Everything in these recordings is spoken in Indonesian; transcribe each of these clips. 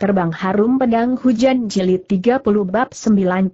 Terbang Harum Pedang Hujan Jilid 30 Bab 93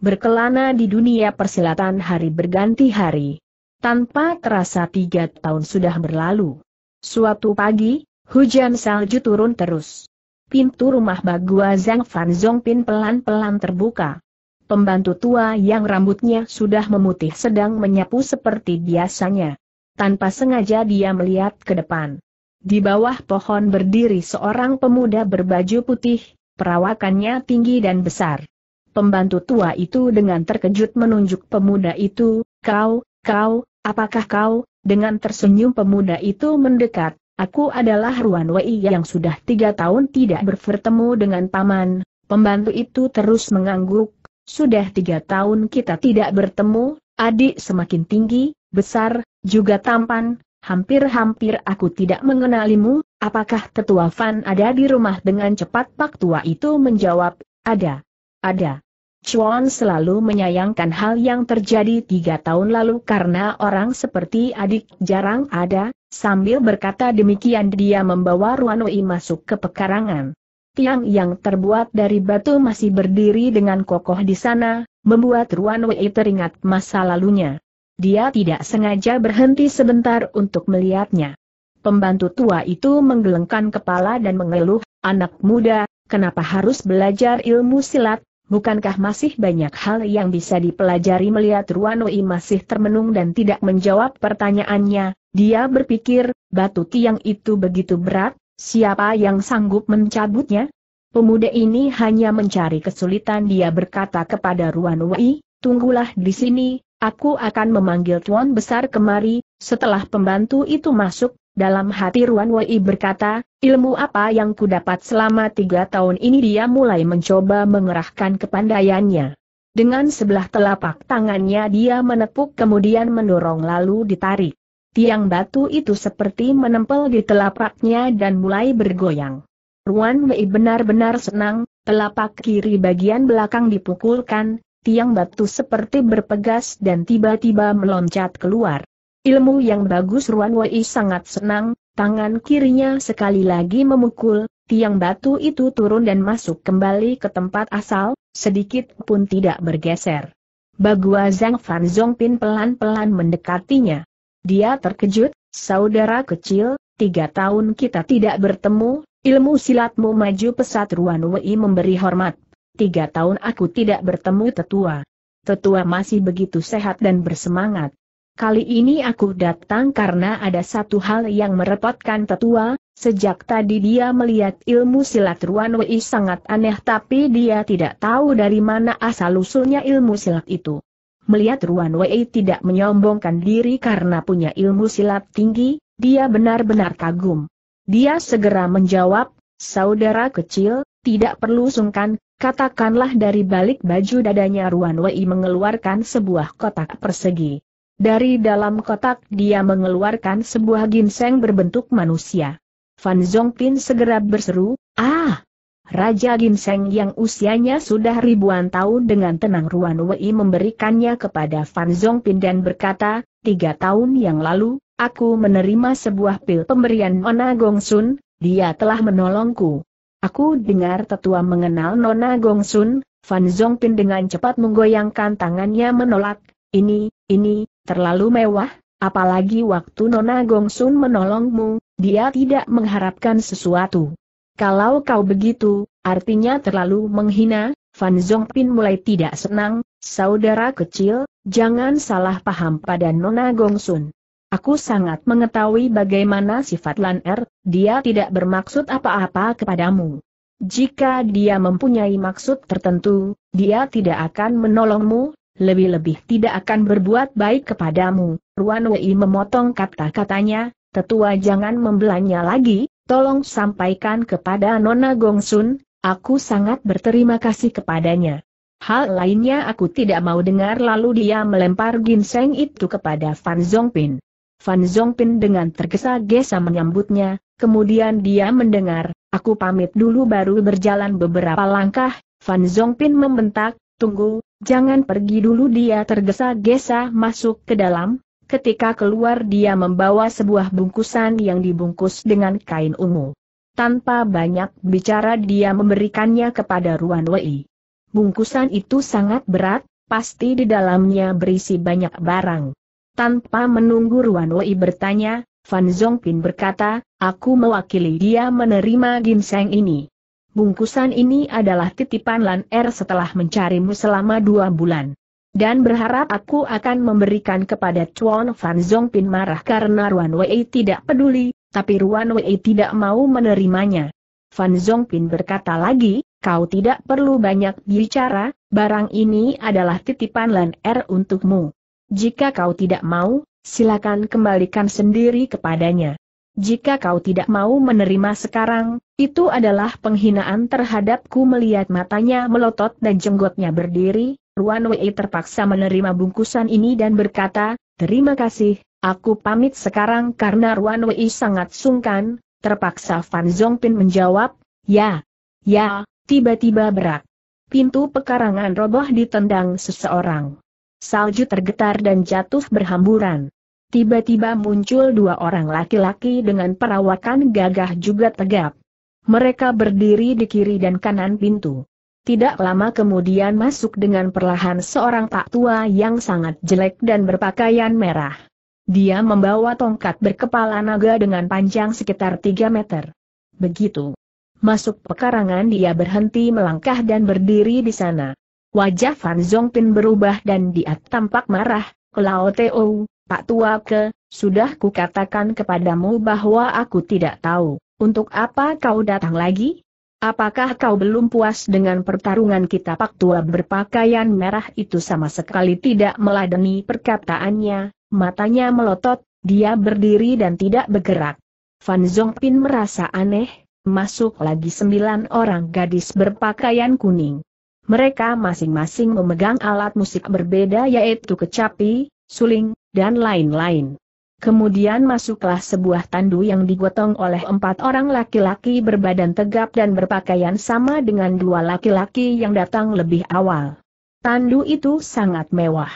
Berkelana di dunia persilatan hari berganti hari. Tanpa terasa tiga tahun sudah berlalu. Suatu pagi, hujan salju turun terus. Pintu rumah Bagua Zhang Fan Zongpin pelan-pelan terbuka. Pembantu tua yang rambutnya sudah memutih sedang menyapu seperti biasanya. Tanpa sengaja dia melihat ke depan. Di bawah pohon berdiri seorang pemuda berbaju putih, perawakannya tinggi dan besar. Pembantu tua itu dengan terkejut menunjuk pemuda itu, kau, kau, apakah kau, dengan tersenyum pemuda itu mendekat, aku adalah Ruan Wei yang sudah tiga tahun tidak bertemu dengan paman, pembantu itu terus mengangguk, sudah tiga tahun kita tidak bertemu, adik semakin tinggi, besar, juga tampan, Hampir-hampir aku tidak mengenalimu, apakah tetua Fan ada di rumah dengan cepat Pak Tua itu menjawab, ada. Ada. Chuan selalu menyayangkan hal yang terjadi tiga tahun lalu karena orang seperti adik jarang ada, sambil berkata demikian dia membawa Ruan Wei masuk ke pekarangan. Tiang yang terbuat dari batu masih berdiri dengan kokoh di sana, membuat Ruan Wei teringat masa lalunya. Dia tidak sengaja berhenti sebentar untuk melihatnya. Pembantu tua itu menggelengkan kepala dan mengeluh, anak muda, kenapa harus belajar ilmu silat, bukankah masih banyak hal yang bisa dipelajari melihat Ruanoi masih termenung dan tidak menjawab pertanyaannya, dia berpikir, batu tiang itu begitu berat, siapa yang sanggup mencabutnya? Pemuda ini hanya mencari kesulitan dia berkata kepada Ruanoi, tunggulah di sini, Aku akan memanggil Tuan Besar kemari, setelah pembantu itu masuk, dalam hati Ruan Wei berkata, ilmu apa yang kudapat selama tiga tahun ini dia mulai mencoba mengerahkan kepandaiannya. Dengan sebelah telapak tangannya dia menepuk kemudian mendorong lalu ditarik. Tiang batu itu seperti menempel di telapaknya dan mulai bergoyang. Ruan Wei benar-benar senang, telapak kiri bagian belakang dipukulkan, tiang batu seperti berpegas dan tiba-tiba meloncat keluar. Ilmu yang bagus Ruan Wei sangat senang, tangan kirinya sekali lagi memukul, tiang batu itu turun dan masuk kembali ke tempat asal, sedikit pun tidak bergeser. Bagua Zhang Fan Zongpin pelan-pelan mendekatinya. Dia terkejut, saudara kecil, tiga tahun kita tidak bertemu, ilmu silatmu maju pesat Ruan Wei memberi hormat tiga tahun aku tidak bertemu tetua. Tetua masih begitu sehat dan bersemangat. Kali ini aku datang karena ada satu hal yang merepotkan tetua, sejak tadi dia melihat ilmu silat Ruan Wei sangat aneh tapi dia tidak tahu dari mana asal-usulnya ilmu silat itu. Melihat Ruan Wei tidak menyombongkan diri karena punya ilmu silat tinggi, dia benar-benar kagum. Dia segera menjawab, saudara kecil, tidak perlu sungkan, Katakanlah dari balik baju dadanya Ruan Wei mengeluarkan sebuah kotak persegi. Dari dalam kotak dia mengeluarkan sebuah ginseng berbentuk manusia. Fan Zhongpin segera berseru, Ah! Raja Ginseng yang usianya sudah ribuan tahun dengan tenang Ruan Wei memberikannya kepada Fan Zhongpin dan berkata, Tiga tahun yang lalu, aku menerima sebuah pil pemberian Nona Gongsun, dia telah menolongku. Aku dengar tetua mengenal Nona Gongsun, Fan Zongpin dengan cepat menggoyangkan tangannya menolak, ini, ini, terlalu mewah, apalagi waktu Nona Gongsun menolongmu, dia tidak mengharapkan sesuatu. Kalau kau begitu, artinya terlalu menghina, Fan Zongpin mulai tidak senang, saudara kecil, jangan salah paham pada Nona Gongsun. Aku sangat mengetahui bagaimana sifat Lan Er, dia tidak bermaksud apa-apa kepadamu. Jika dia mempunyai maksud tertentu, dia tidak akan menolongmu, lebih-lebih tidak akan berbuat baik kepadamu. Ruan Wei memotong kata-katanya, tetua jangan membelanya lagi, tolong sampaikan kepada Nona Gongsun, aku sangat berterima kasih kepadanya. Hal lainnya aku tidak mau dengar lalu dia melempar ginseng itu kepada Fan Zongpin. Fan Zongpin dengan tergesa-gesa menyambutnya, kemudian dia mendengar, aku pamit dulu baru berjalan beberapa langkah, Fan Zongpin membentak, tunggu, jangan pergi dulu dia tergesa-gesa masuk ke dalam, ketika keluar dia membawa sebuah bungkusan yang dibungkus dengan kain ungu. Tanpa banyak bicara dia memberikannya kepada Ruan Wei. Bungkusan itu sangat berat, pasti di dalamnya berisi banyak barang. Tanpa menunggu Ruan Wei bertanya, Fan Zongpin berkata, aku mewakili dia menerima ginseng ini. Bungkusan ini adalah titipan Lan Er setelah mencarimu selama dua bulan. Dan berharap aku akan memberikan kepada Chuan Fan Zongpin marah karena Ruan Wei tidak peduli, tapi Ruan Wei tidak mau menerimanya. Fan Zongpin berkata lagi, kau tidak perlu banyak bicara, barang ini adalah titipan Lan Er untukmu. Jika kau tidak mau, silakan kembalikan sendiri kepadanya. Jika kau tidak mau menerima sekarang, itu adalah penghinaan terhadapku melihat matanya melotot dan jenggotnya berdiri, Ruan Wei terpaksa menerima bungkusan ini dan berkata, terima kasih, aku pamit sekarang karena Ruan Wei sangat sungkan, terpaksa Fan Zongpin menjawab, ya, ya, tiba-tiba berat. Pintu pekarangan roboh ditendang seseorang. Salju tergetar dan jatuh berhamburan. Tiba-tiba muncul dua orang laki-laki dengan perawakan gagah juga tegap. Mereka berdiri di kiri dan kanan pintu. Tidak lama kemudian masuk dengan perlahan seorang tak tua yang sangat jelek dan berpakaian merah. Dia membawa tongkat berkepala naga dengan panjang sekitar 3 meter. Begitu. Masuk pekarangan dia berhenti melangkah dan berdiri di sana. Wajah Fan Zongpin berubah dan dia tampak marah, Kelao Teo, Pak Tua Ke, sudah kukatakan kepadamu bahwa aku tidak tahu, untuk apa kau datang lagi? Apakah kau belum puas dengan pertarungan kita Pak Tua berpakaian merah itu sama sekali tidak meladeni perkataannya, matanya melotot, dia berdiri dan tidak bergerak. Fan Zongpin merasa aneh, masuk lagi sembilan orang gadis berpakaian kuning. Mereka masing-masing memegang alat musik berbeda yaitu kecapi, suling, dan lain-lain. Kemudian masuklah sebuah tandu yang digotong oleh empat orang laki-laki berbadan tegap dan berpakaian sama dengan dua laki-laki yang datang lebih awal. Tandu itu sangat mewah.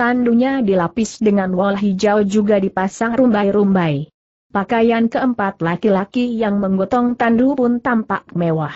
Tandunya dilapis dengan wol hijau juga dipasang rumbai-rumbai. Pakaian keempat laki-laki yang menggotong tandu pun tampak mewah.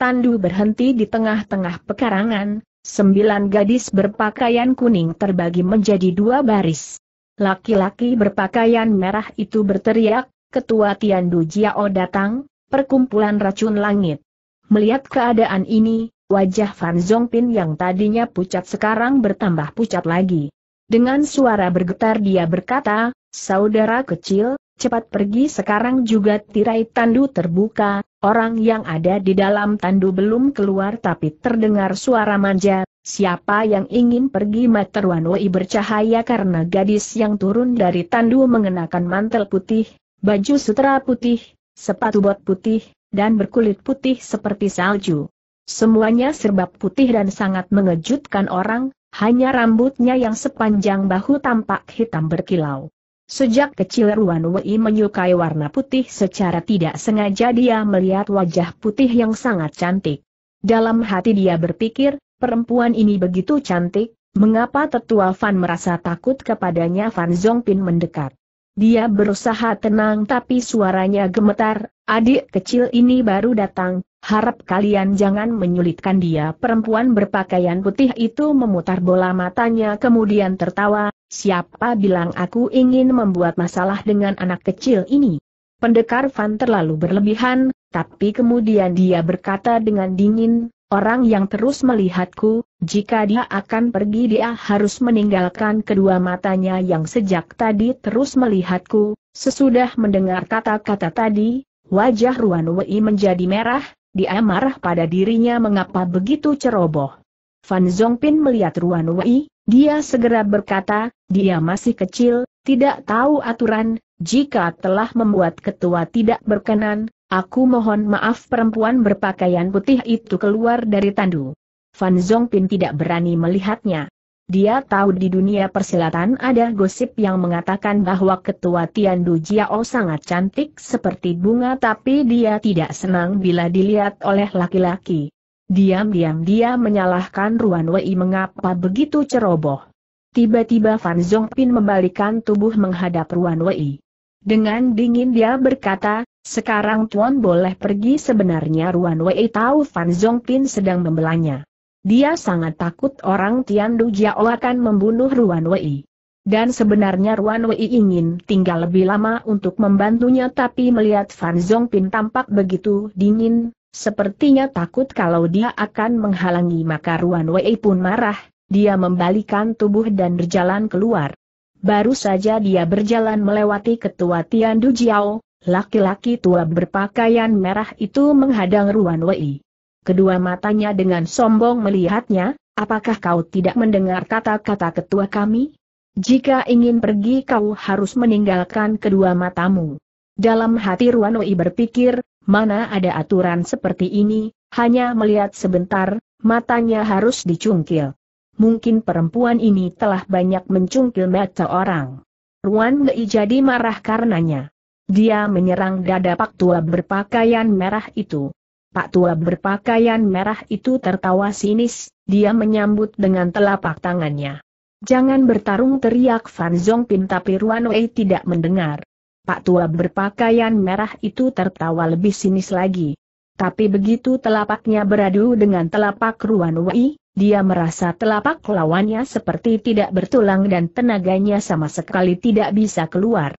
Tandu berhenti di tengah-tengah pekarangan, sembilan gadis berpakaian kuning terbagi menjadi dua baris. Laki-laki berpakaian merah itu berteriak, Ketua Tiandu Jiao datang, perkumpulan racun langit. Melihat keadaan ini, wajah Fan Zongpin yang tadinya pucat sekarang bertambah pucat lagi. Dengan suara bergetar dia berkata, Saudara kecil, cepat pergi sekarang juga tirai tandu terbuka, orang yang ada di dalam tandu belum keluar tapi terdengar suara manja, siapa yang ingin pergi Wanoi bercahaya karena gadis yang turun dari tandu mengenakan mantel putih, baju sutra putih, sepatu bot putih, dan berkulit putih seperti salju. Semuanya serba putih dan sangat mengejutkan orang, hanya rambutnya yang sepanjang bahu tampak hitam berkilau. Sejak kecil Ruan Wei menyukai warna putih secara tidak sengaja dia melihat wajah putih yang sangat cantik. Dalam hati dia berpikir, perempuan ini begitu cantik, mengapa tetua Fan merasa takut kepadanya Fan Zongpin mendekat. Dia berusaha tenang tapi suaranya gemetar, adik kecil ini baru datang, harap kalian jangan menyulitkan dia. Perempuan berpakaian putih itu memutar bola matanya kemudian tertawa, Siapa bilang aku ingin membuat masalah dengan anak kecil ini? Pendekar Fan terlalu berlebihan, tapi kemudian dia berkata dengan dingin, orang yang terus melihatku, jika dia akan pergi dia harus meninggalkan kedua matanya yang sejak tadi terus melihatku, sesudah mendengar kata-kata tadi, wajah Ruan Wei menjadi merah, dia marah pada dirinya mengapa begitu ceroboh. Fan Zhongpin melihat Ruan Wei, dia segera berkata, dia masih kecil, tidak tahu aturan, jika telah membuat ketua tidak berkenan, aku mohon maaf perempuan berpakaian putih itu keluar dari tandu. Fan Zongpin tidak berani melihatnya. Dia tahu di dunia persilatan ada gosip yang mengatakan bahwa ketua Tian Du Jiao sangat cantik seperti bunga tapi dia tidak senang bila dilihat oleh laki-laki. Diam-diam dia menyalahkan Ruan Wei mengapa begitu ceroboh. Tiba-tiba Fan Zhongpin membalikkan tubuh menghadap Ruan Wei. Dengan dingin dia berkata, sekarang Tuan boleh pergi sebenarnya Ruan Wei tahu Fan Zhongpin sedang membelanya. Dia sangat takut orang Tian Du Jiao akan membunuh Ruan Wei. Dan sebenarnya Ruan Wei ingin tinggal lebih lama untuk membantunya tapi melihat Fan Zhongpin tampak begitu dingin, Sepertinya takut kalau dia akan menghalangi maka Ruan Wei pun marah, dia membalikan tubuh dan berjalan keluar. Baru saja dia berjalan melewati ketua Tian Du Jiao, laki-laki tua berpakaian merah itu menghadang Ruan Wei. Kedua matanya dengan sombong melihatnya, apakah kau tidak mendengar kata-kata ketua kami? Jika ingin pergi kau harus meninggalkan kedua matamu. Dalam hati Ruan Wei berpikir, mana ada aturan seperti ini, hanya melihat sebentar, matanya harus dicungkil. Mungkin perempuan ini telah banyak mencungkil mata orang. Ruan Mei jadi marah karenanya. Dia menyerang dada Pak Tua berpakaian merah itu. Pak Tua berpakaian merah itu tertawa sinis, dia menyambut dengan telapak tangannya. Jangan bertarung teriak Fan Zongpin tapi Ruan Wei tidak mendengar. Pak tua berpakaian merah itu tertawa lebih sinis lagi. Tapi begitu telapaknya beradu dengan telapak Ruan Wei, dia merasa telapak lawannya seperti tidak bertulang dan tenaganya sama sekali tidak bisa keluar.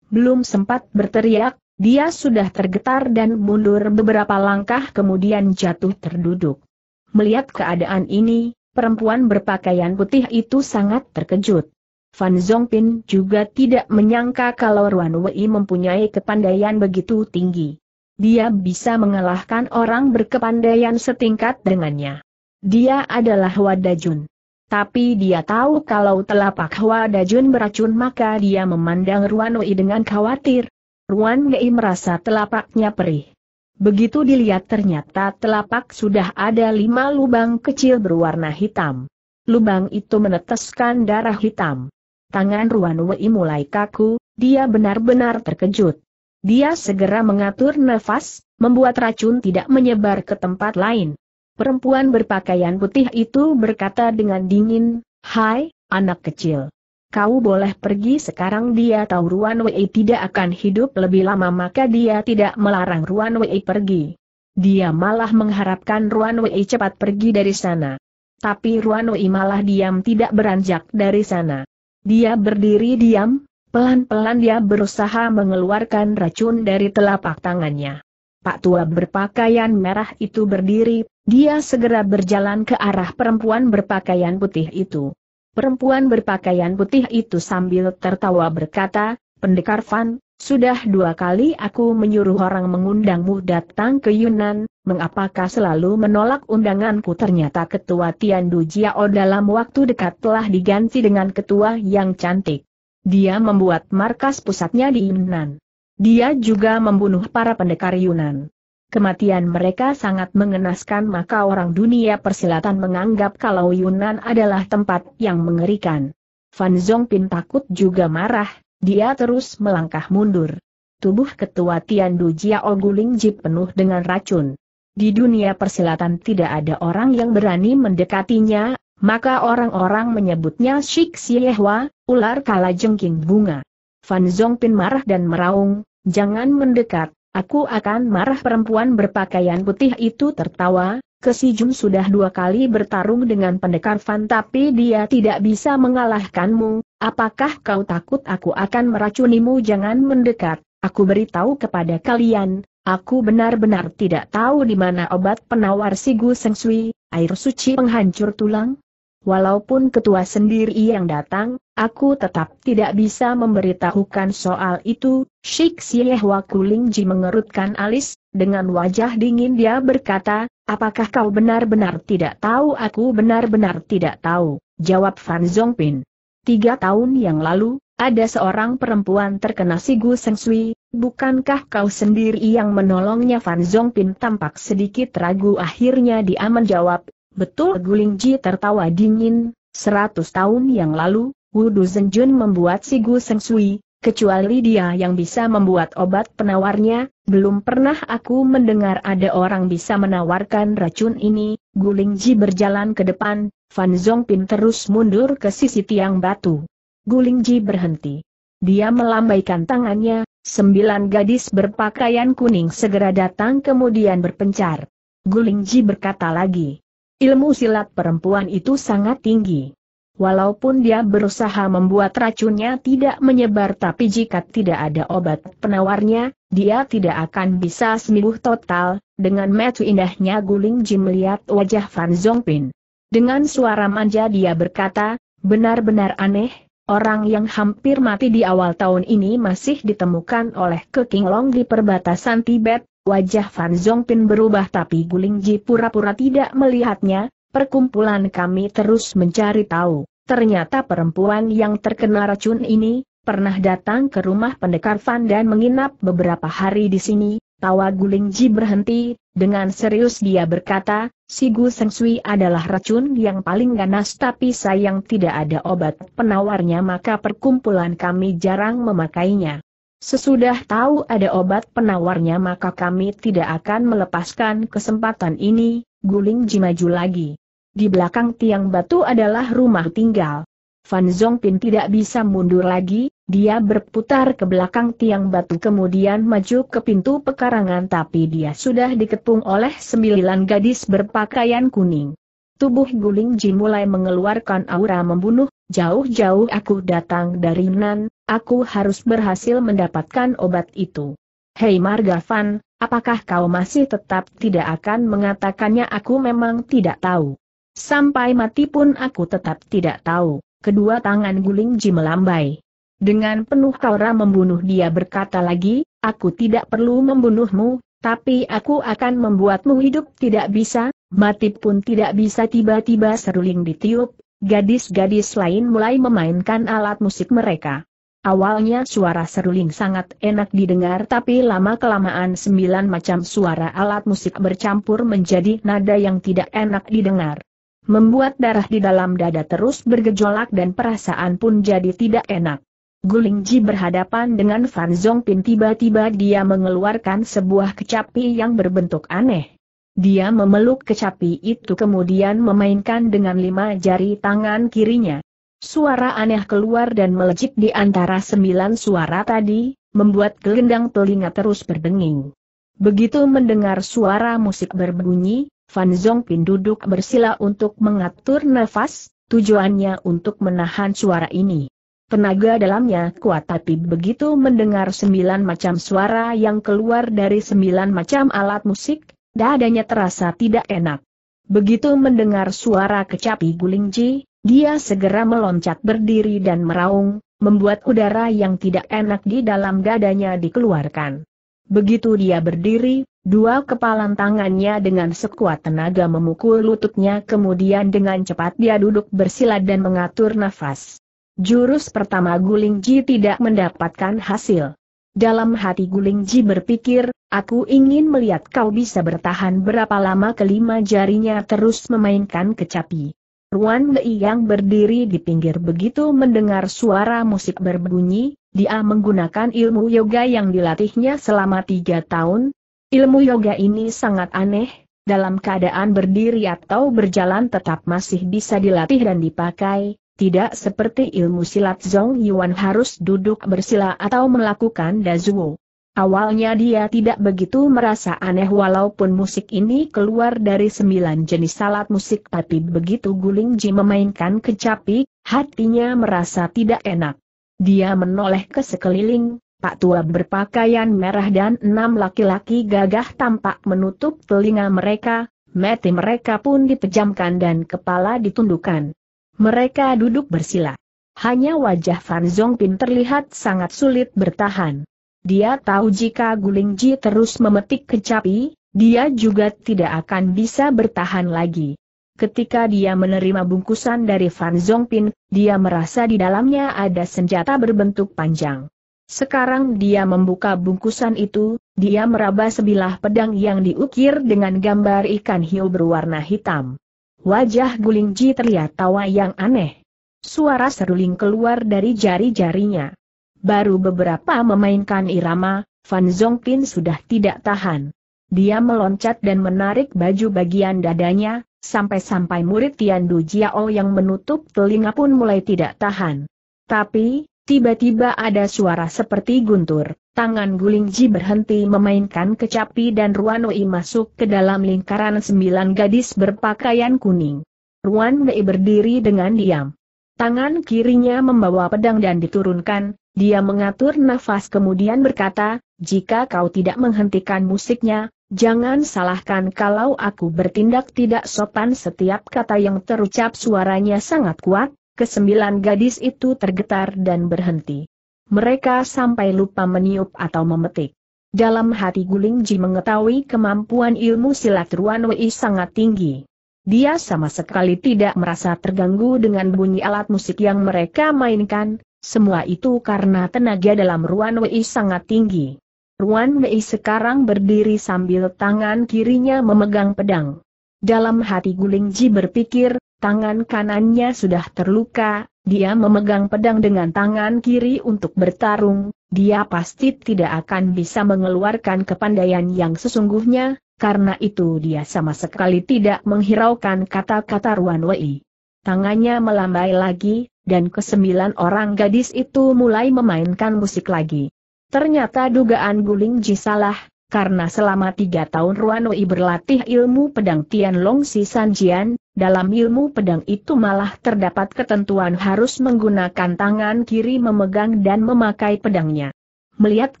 Belum sempat berteriak, dia sudah tergetar dan mundur beberapa langkah kemudian jatuh terduduk. Melihat keadaan ini, perempuan berpakaian putih itu sangat terkejut. Fan Zongpin juga tidak menyangka kalau Ruan Wei mempunyai kepandaian begitu tinggi. Dia bisa mengalahkan orang berkepandaian setingkat dengannya. Dia adalah Wadajun. Tapi dia tahu kalau telapak Wadajun beracun maka dia memandang Ruan Wei dengan khawatir. Ruan Wei merasa telapaknya perih. Begitu dilihat ternyata telapak sudah ada lima lubang kecil berwarna hitam. Lubang itu meneteskan darah hitam. Tangan Ruan Wei mulai kaku, dia benar-benar terkejut. Dia segera mengatur nafas, membuat racun tidak menyebar ke tempat lain. Perempuan berpakaian putih itu berkata dengan dingin, Hai, anak kecil. Kau boleh pergi sekarang dia tahu Ruan Wei tidak akan hidup lebih lama maka dia tidak melarang Ruan Wei pergi. Dia malah mengharapkan Ruan Wei cepat pergi dari sana. Tapi Ruan Wei malah diam tidak beranjak dari sana. Dia berdiri diam, pelan-pelan dia berusaha mengeluarkan racun dari telapak tangannya. Pak tua berpakaian merah itu berdiri, dia segera berjalan ke arah perempuan berpakaian putih itu. Perempuan berpakaian putih itu sambil tertawa berkata, Pendekar Van, sudah dua kali aku menyuruh orang mengundangmu datang ke Yunan, mengapakah selalu menolak undanganku ternyata ketua Tian Tiandu Jiao dalam waktu dekat telah diganti dengan ketua yang cantik. Dia membuat markas pusatnya di Yunan. Dia juga membunuh para pendekar Yunan. Kematian mereka sangat mengenaskan maka orang dunia persilatan menganggap kalau Yunan adalah tempat yang mengerikan. Fan Zongpin takut juga marah, dia terus melangkah mundur. Tubuh ketua Tian Tiandu Jiao Jip penuh dengan racun. Di dunia persilatan tidak ada orang yang berani mendekatinya, maka orang-orang menyebutnya Shik Siehwa, ular kala jengking bunga. Fan Zongpin marah dan meraung, jangan mendekat, aku akan marah perempuan berpakaian putih itu tertawa, Jun sudah dua kali bertarung dengan pendekar Fan tapi dia tidak bisa mengalahkanmu, apakah kau takut aku akan meracunimu jangan mendekat, aku beritahu kepada kalian, aku benar-benar tidak tahu di mana obat penawar Sigu Sui, air suci penghancur tulang, Walaupun ketua sendiri yang datang, aku tetap tidak bisa memberitahukan soal itu. Shik Siehwa Kulingji mengerutkan alis, dengan wajah dingin dia berkata, apakah kau benar-benar tidak tahu aku benar-benar tidak tahu, jawab Fan Zongpin. Tiga tahun yang lalu, ada seorang perempuan terkena Sigu Sengsui, bukankah kau sendiri yang menolongnya Fan Zongpin tampak sedikit ragu akhirnya dia menjawab, Betul Guling Ji tertawa dingin, seratus tahun yang lalu, Wudu Zenjun membuat si Seng Sengsui, kecuali dia yang bisa membuat obat penawarnya, belum pernah aku mendengar ada orang bisa menawarkan racun ini, Guling Ji berjalan ke depan, Fan Zongpin terus mundur ke sisi tiang batu. Guling Ji berhenti. Dia melambaikan tangannya, sembilan gadis berpakaian kuning segera datang kemudian berpencar. Guling Ji berkata lagi. Ilmu silat perempuan itu sangat tinggi. Walaupun dia berusaha membuat racunnya tidak menyebar tapi jika tidak ada obat penawarnya, dia tidak akan bisa sembuh total, dengan metu indahnya guling Jim melihat wajah Fan Zongpin. Dengan suara manja dia berkata, benar-benar aneh, orang yang hampir mati di awal tahun ini masih ditemukan oleh Long di perbatasan Tibet, Wajah Fan Zongpin berubah tapi Guling Ji pura-pura tidak melihatnya, perkumpulan kami terus mencari tahu. Ternyata perempuan yang terkena racun ini, pernah datang ke rumah pendekar Fan dan menginap beberapa hari di sini, tawa Guling Ji berhenti, dengan serius dia berkata, si Gu Sengsui adalah racun yang paling ganas tapi sayang tidak ada obat penawarnya maka perkumpulan kami jarang memakainya. Sesudah tahu ada obat penawarnya maka kami tidak akan melepaskan kesempatan ini, guling jimaju lagi. Di belakang tiang batu adalah rumah tinggal. Fan Zongpin tidak bisa mundur lagi, dia berputar ke belakang tiang batu kemudian maju ke pintu pekarangan tapi dia sudah diketung oleh sembilan gadis berpakaian kuning. Tubuh Guling Ji mulai mengeluarkan aura membunuh, jauh-jauh aku datang dari Nan, Aku harus berhasil mendapatkan obat itu. Hei Margavan, apakah kau masih tetap tidak akan mengatakannya aku memang tidak tahu? Sampai mati pun aku tetap tidak tahu. Kedua tangan guling Ji melambai. Dengan penuh kaura membunuh dia berkata lagi, aku tidak perlu membunuhmu, tapi aku akan membuatmu hidup tidak bisa, mati pun tidak bisa tiba-tiba seruling ditiup, gadis-gadis lain mulai memainkan alat musik mereka. Awalnya suara seruling sangat enak didengar tapi lama-kelamaan sembilan macam suara alat musik bercampur menjadi nada yang tidak enak didengar. Membuat darah di dalam dada terus bergejolak dan perasaan pun jadi tidak enak. Gulingji berhadapan dengan Fan Zongpin tiba-tiba dia mengeluarkan sebuah kecapi yang berbentuk aneh. Dia memeluk kecapi itu kemudian memainkan dengan lima jari tangan kirinya. Suara aneh keluar dan melejit di antara sembilan suara tadi, membuat gelendang telinga terus berdenging. Begitu mendengar suara musik berbunyi, Fan Zongpin duduk bersila untuk mengatur nafas, tujuannya untuk menahan suara ini. Tenaga dalamnya kuat tapi begitu mendengar sembilan macam suara yang keluar dari sembilan macam alat musik, dadanya terasa tidak enak. Begitu mendengar suara kecapi gulingji, dia segera meloncat berdiri dan meraung, membuat udara yang tidak enak di dalam dadanya dikeluarkan. Begitu dia berdiri, dua kepalan tangannya dengan sekuat tenaga memukul lututnya kemudian dengan cepat dia duduk bersila dan mengatur nafas. Jurus pertama Guling Ji tidak mendapatkan hasil. Dalam hati Guling Ji berpikir, aku ingin melihat kau bisa bertahan berapa lama kelima jarinya terus memainkan kecapi. Ruan Lei yang berdiri di pinggir begitu mendengar suara musik berbunyi, dia menggunakan ilmu yoga yang dilatihnya selama tiga tahun. Ilmu yoga ini sangat aneh, dalam keadaan berdiri atau berjalan tetap masih bisa dilatih dan dipakai, tidak seperti ilmu silat Zong Yuan harus duduk bersila atau melakukan dazuo. Awalnya dia tidak begitu merasa aneh walaupun musik ini keluar dari sembilan jenis salat musik tapi begitu Guling Ji memainkan kecapi, hatinya merasa tidak enak. Dia menoleh ke sekeliling, Pak Tua berpakaian merah dan enam laki-laki gagah tampak menutup telinga mereka, mati mereka pun dipejamkan dan kepala ditundukkan. Mereka duduk bersila. Hanya wajah Fan Zongpin terlihat sangat sulit bertahan. Dia tahu jika Guling Ji terus memetik kecapi, dia juga tidak akan bisa bertahan lagi. Ketika dia menerima bungkusan dari Fan Zhongpin, dia merasa di dalamnya ada senjata berbentuk panjang. Sekarang dia membuka bungkusan itu, dia meraba sebilah pedang yang diukir dengan gambar ikan hiu berwarna hitam. Wajah Guling Ji terlihat tawa yang aneh. Suara seruling keluar dari jari-jarinya. Baru beberapa memainkan irama, Fan Zongpin sudah tidak tahan. Dia meloncat dan menarik baju bagian dadanya, sampai-sampai murid Tian Du Jiao yang menutup telinga pun mulai tidak tahan. Tapi, tiba-tiba ada suara seperti guntur, tangan guling Ji berhenti memainkan kecapi dan Ruan Wei masuk ke dalam lingkaran sembilan gadis berpakaian kuning. Ruan Wei berdiri dengan diam. Tangan kirinya membawa pedang dan diturunkan, dia mengatur nafas kemudian berkata, jika kau tidak menghentikan musiknya, jangan salahkan kalau aku bertindak tidak sopan setiap kata yang terucap suaranya sangat kuat, kesembilan gadis itu tergetar dan berhenti. Mereka sampai lupa meniup atau memetik. Dalam hati Guling Ji mengetahui kemampuan ilmu silat Ruan Wei sangat tinggi. Dia sama sekali tidak merasa terganggu dengan bunyi alat musik yang mereka mainkan, semua itu karena tenaga dalam Ruan Wei sangat tinggi. Ruan Wei sekarang berdiri sambil tangan kirinya memegang pedang. Dalam hati Guling Ji berpikir, tangan kanannya sudah terluka, dia memegang pedang dengan tangan kiri untuk bertarung, dia pasti tidak akan bisa mengeluarkan kepandaian yang sesungguhnya, karena itu dia sama sekali tidak menghiraukan kata-kata Ruan Wei. Tangannya melambai lagi, dan kesembilan orang gadis itu mulai memainkan musik lagi. Ternyata dugaan Guling Ji salah, karena selama tiga tahun Ruan Wei berlatih ilmu pedang Tianlong Si Sanjian, dalam ilmu pedang itu malah terdapat ketentuan harus menggunakan tangan kiri memegang dan memakai pedangnya. Melihat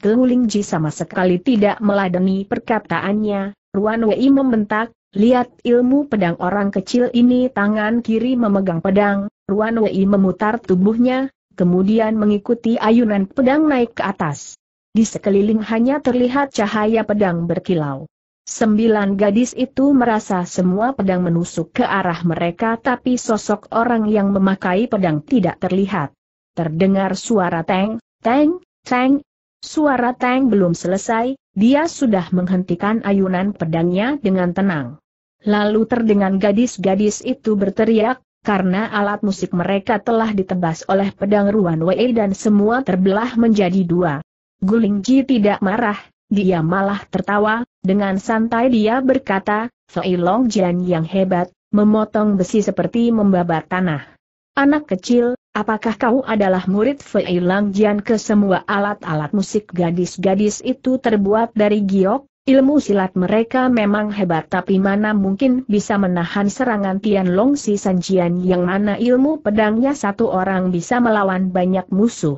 Guling Ji sama sekali tidak meladeni perkataannya, Ruan Wei membentak, lihat ilmu pedang orang kecil ini tangan kiri memegang pedang, Ruan Wei memutar tubuhnya, kemudian mengikuti ayunan pedang naik ke atas. Di sekeliling hanya terlihat cahaya pedang berkilau. Sembilan gadis itu merasa semua pedang menusuk ke arah mereka tapi sosok orang yang memakai pedang tidak terlihat. Terdengar suara teng, teng, teng. Suara teng belum selesai, dia sudah menghentikan ayunan pedangnya dengan tenang. Lalu terdengar gadis-gadis itu berteriak, karena alat musik mereka telah ditebas oleh pedang Ruan Wei dan semua terbelah menjadi dua. Guling Ji tidak marah, dia malah tertawa, dengan santai dia berkata, Fei Long Jian yang hebat, memotong besi seperti membabat tanah. Anak kecil, Apakah kau adalah murid Fei Langjian ke semua alat-alat musik gadis-gadis itu terbuat dari giok? Ilmu silat mereka memang hebat tapi mana mungkin bisa menahan serangan Tianlong Si Sanjian yang mana ilmu pedangnya satu orang bisa melawan banyak musuh.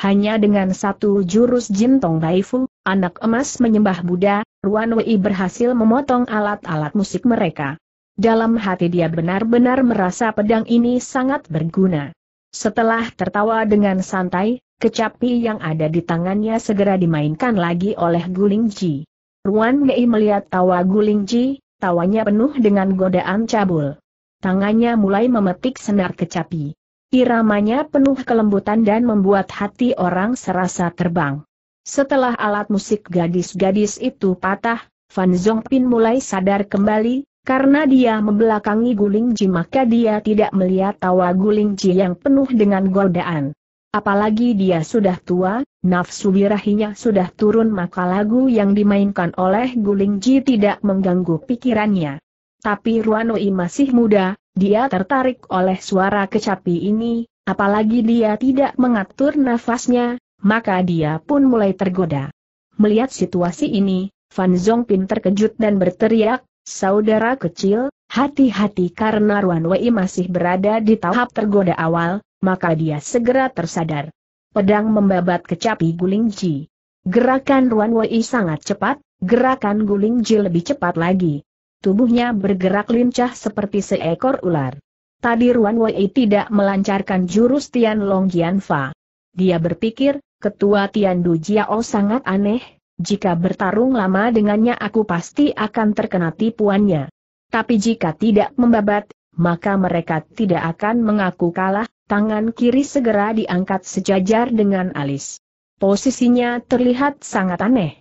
Hanya dengan satu jurus Jintong Daifu, anak emas menyembah Buddha, Ruan Wei berhasil memotong alat-alat musik mereka. Dalam hati dia benar-benar merasa pedang ini sangat berguna. Setelah tertawa dengan santai, kecapi yang ada di tangannya segera dimainkan lagi oleh Guling Ji. Ruan Mei melihat tawa Guling Ji, tawanya penuh dengan godaan cabul. Tangannya mulai memetik senar kecapi. Iramanya penuh kelembutan dan membuat hati orang serasa terbang. Setelah alat musik gadis-gadis itu patah, Fan Zhongpin mulai sadar kembali, karena dia membelakangi Guling Ji maka dia tidak melihat tawa Guling Ji yang penuh dengan godaan. Apalagi dia sudah tua, nafsu birahinya sudah turun maka lagu yang dimainkan oleh Guling Ji tidak mengganggu pikirannya. Tapi Ruanoi masih muda, dia tertarik oleh suara kecapi ini, apalagi dia tidak mengatur nafasnya, maka dia pun mulai tergoda. Melihat situasi ini, Fan Zongpin terkejut dan berteriak, Saudara kecil, hati-hati karena Ruan Wei masih berada di tahap tergoda awal, maka dia segera tersadar. Pedang membabat kecapi guling ji. Gerakan Ruan Wei sangat cepat, gerakan guling ji lebih cepat lagi. Tubuhnya bergerak lincah seperti seekor ular. Tadi Ruan Wei tidak melancarkan jurus Tian Long Jian Fa. Dia berpikir, ketua Tian Du Jiao sangat aneh, jika bertarung lama dengannya aku pasti akan terkena tipuannya. Tapi jika tidak membabat, maka mereka tidak akan mengaku kalah, tangan kiri segera diangkat sejajar dengan alis. Posisinya terlihat sangat aneh.